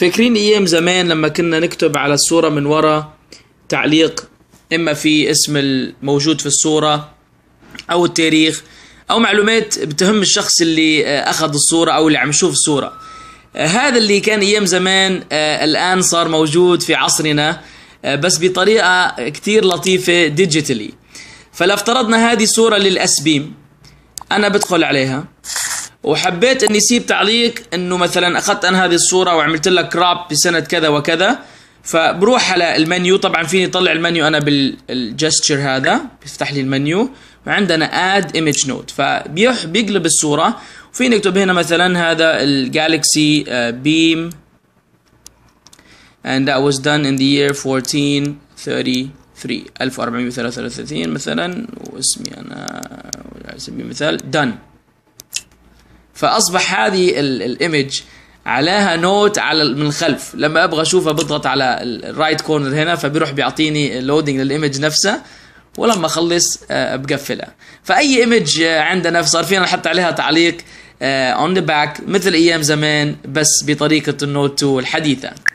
فاكرين ايام زمان لما كنا نكتب على الصورة من ورا تعليق اما في اسم الموجود في الصورة او التاريخ او معلومات بتهم الشخص اللي آه، اخذ الصورة او اللي عم يشوف الصورة آه، هذا اللي كان ايام زمان آه، الان صار موجود في عصرنا بس بطريقة كتير لطيفة ديجيتالي فلو افترضنا هذه صورة للأسبيم أنا بدخل عليها وحبيت اني اسيب تعليق انه مثلا اخذت انا هذه الصوره وعملت لها كراب بسنه كذا وكذا فبروح على المنيو طبعا فيني اطلع المنيو انا بالجستشر هذا بيفتح لي المنيو وعندنا اد ايمج نوت فبيح بيقلب الصوره وفيني اكتب هنا مثلا هذا الجالكسي آه، بيم and that was done in the year 1433 1433 مثلا واسمي انا على سبيل المثال done فاصبح هذه الايمج عليها نوت على من الخلف لما ابغى اشوفها بضغط على الرايت كورنر هنا فبيروح بيعطيني لودنج للايمج نفسها ولما اخلص آه، بقفلها فاي ايمج آه، عندنا صار فينا نحط عليها تعليق اون ذا باك مثل ايام زمان بس بطريقه النوت 2 الحديثه